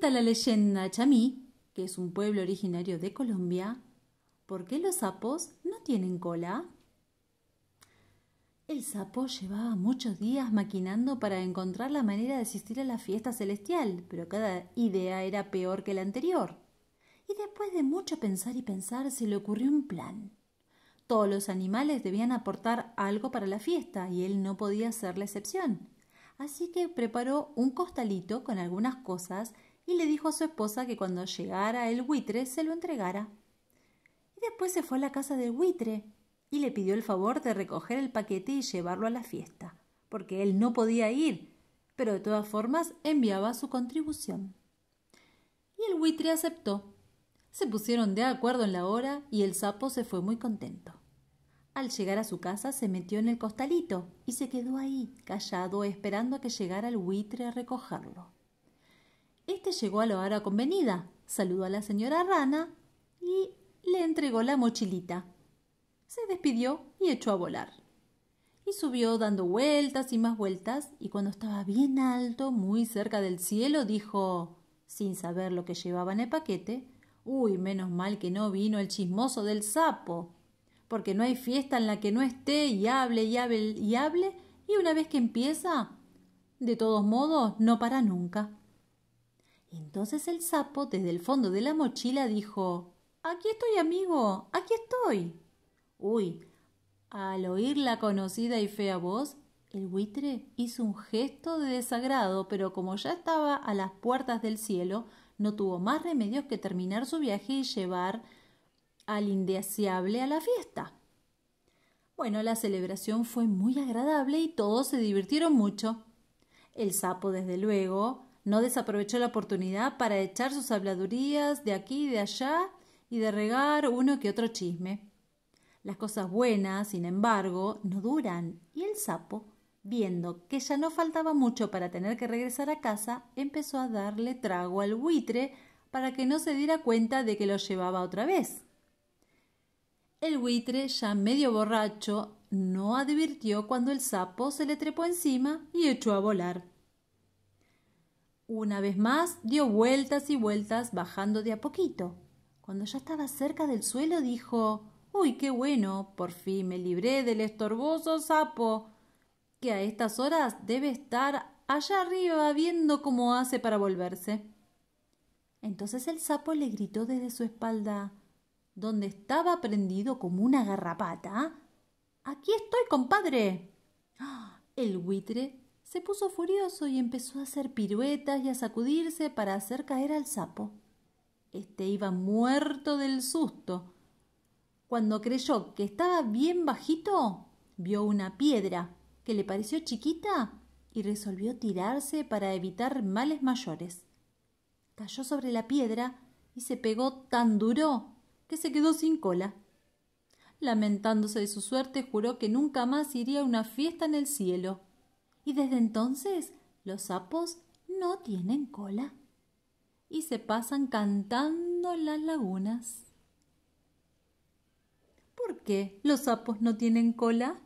Cuenta la leyenda chamí, que es un pueblo originario de Colombia, ¿por qué los sapos no tienen cola? El sapo llevaba muchos días maquinando para encontrar la manera de asistir a la fiesta celestial, pero cada idea era peor que la anterior. Y después de mucho pensar y pensar, se le ocurrió un plan. Todos los animales debían aportar algo para la fiesta y él no podía ser la excepción. Así que preparó un costalito con algunas cosas y le dijo a su esposa que cuando llegara el buitre se lo entregara. Y después se fue a la casa del buitre y le pidió el favor de recoger el paquete y llevarlo a la fiesta, porque él no podía ir, pero de todas formas enviaba su contribución. Y el buitre aceptó. Se pusieron de acuerdo en la hora y el sapo se fue muy contento. Al llegar a su casa se metió en el costalito y se quedó ahí, callado, esperando a que llegara el buitre a recogerlo. Este llegó a la hora convenida, saludó a la señora rana y le entregó la mochilita. Se despidió y echó a volar. Y subió dando vueltas y más vueltas, y cuando estaba bien alto, muy cerca del cielo, dijo, sin saber lo que llevaba en el paquete, Uy, menos mal que no vino el chismoso del sapo, porque no hay fiesta en la que no esté y hable y hable y hable, y una vez que empieza, de todos modos, no para nunca. Entonces el sapo, desde el fondo de la mochila, dijo Aquí estoy, amigo, aquí estoy. Uy, al oír la conocida y fea voz, el buitre hizo un gesto de desagrado, pero como ya estaba a las puertas del cielo, no tuvo más remedios que terminar su viaje y llevar al indeseable a la fiesta. Bueno, la celebración fue muy agradable y todos se divirtieron mucho. El sapo, desde luego, no desaprovechó la oportunidad para echar sus habladurías de aquí y de allá y de regar uno que otro chisme. Las cosas buenas, sin embargo, no duran, y el sapo, viendo que ya no faltaba mucho para tener que regresar a casa, empezó a darle trago al buitre para que no se diera cuenta de que lo llevaba otra vez. El buitre, ya medio borracho, no advirtió cuando el sapo se le trepó encima y echó a volar. Una vez más dio vueltas y vueltas bajando de a poquito. Cuando ya estaba cerca del suelo dijo Uy, qué bueno. Por fin me libré del estorboso sapo, que a estas horas debe estar allá arriba viendo cómo hace para volverse. Entonces el sapo le gritó desde su espalda donde estaba prendido como una garrapata. Aquí estoy, compadre. ¡Ah! El buitre se puso furioso y empezó a hacer piruetas y a sacudirse para hacer caer al sapo. Este iba muerto del susto. Cuando creyó que estaba bien bajito, vio una piedra que le pareció chiquita y resolvió tirarse para evitar males mayores. Cayó sobre la piedra y se pegó tan duro que se quedó sin cola. Lamentándose de su suerte, juró que nunca más iría a una fiesta en el cielo y desde entonces los sapos no tienen cola y se pasan cantando en las lagunas. ¿Por qué los sapos no tienen cola?